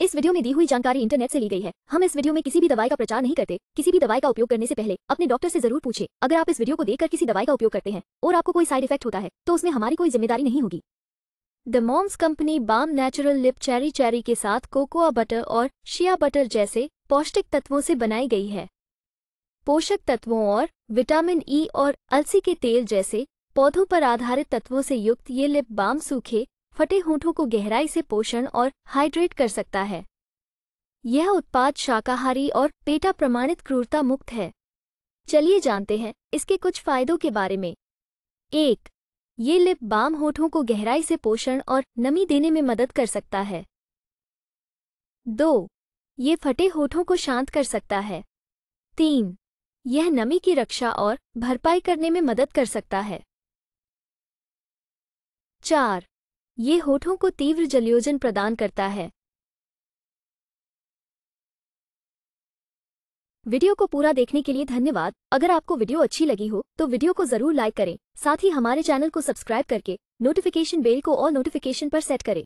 इस वीडियो में दी हुई जानकारी इंटरनेट से ली गई है हम इस वीडियो में किसी भी दवाई का प्रचार नहीं करते किसी भी दवाई का उपयोग करने से पहले अपने डॉक्टर से जरूर पूछे अगर आप इस वीडियो को देखकर किसी दवाई का उपयोग करते हैं और आपको कोई साइड इफेक्ट होता है तो उसमें हमारी कोई जिम्मेदारी नहीं होगी the moms company balm natural lip cherry cherry के साथ कोकोआ बटर और शिया बटर जैसे पौष्टिक तत्वों से बनाई गई है पोषक तत्वों और विटामिन ई और अलसी के तेल जैसे पौधों पर आधारित तत्वों से युक्त ये लिप बाम सूखे फटे होठों को गहराई से पोषण और हाइड्रेट कर सकता है यह उत्पाद शाकाहारी और पेटा प्रमाणित क्रूरता मुक्त है चलिए जानते हैं इसके कुछ फायदों के बारे में एक ये लिप बाम होठों को गहराई से पोषण और नमी देने में मदद कर सकता है दो ये फटे होठों को शांत कर सकता है तीन यह नमी की रक्षा और भरपाई करने में मदद कर सकता है चार ये होठों को तीव्र जलयोजन प्रदान करता है वीडियो को पूरा देखने के लिए धन्यवाद अगर आपको वीडियो अच्छी लगी हो तो वीडियो को जरूर लाइक करें साथ ही हमारे चैनल को सब्सक्राइब करके नोटिफिकेशन बेल को और नोटिफिकेशन पर सेट करें